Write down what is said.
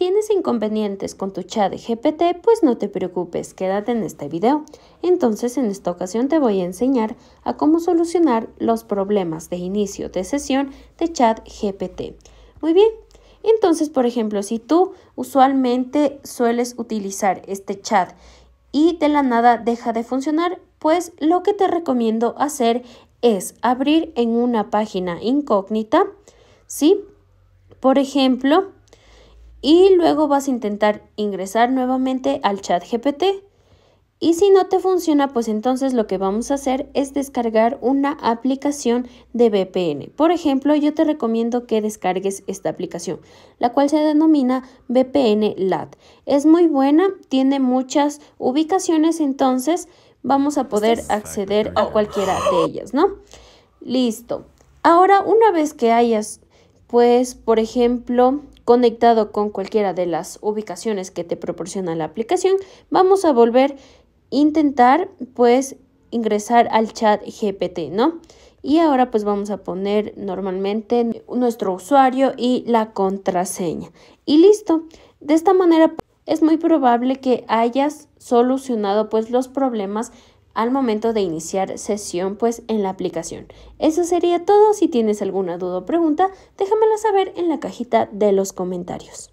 ¿Tienes inconvenientes con tu chat de GPT? Pues no te preocupes, quédate en este video. Entonces en esta ocasión te voy a enseñar a cómo solucionar los problemas de inicio de sesión de chat GPT. Muy bien, entonces por ejemplo si tú usualmente sueles utilizar este chat y de la nada deja de funcionar, pues lo que te recomiendo hacer es abrir en una página incógnita, ¿sí? Por ejemplo, y luego vas a intentar ingresar nuevamente al chat GPT. Y si no te funciona, pues entonces lo que vamos a hacer es descargar una aplicación de VPN. Por ejemplo, yo te recomiendo que descargues esta aplicación, la cual se denomina VPN LAT. Es muy buena, tiene muchas ubicaciones, entonces vamos a poder acceder a cualquiera de ellas, ¿no? Listo. Ahora, una vez que hayas, pues, por ejemplo, conectado con cualquiera de las ubicaciones que te proporciona la aplicación, vamos a volver a intentar pues ingresar al chat GPT, ¿no? Y ahora pues vamos a poner normalmente nuestro usuario y la contraseña. Y listo. De esta manera pues, es muy probable que hayas solucionado pues los problemas al momento de iniciar sesión pues en la aplicación. Eso sería todo, si tienes alguna duda o pregunta déjamela saber en la cajita de los comentarios.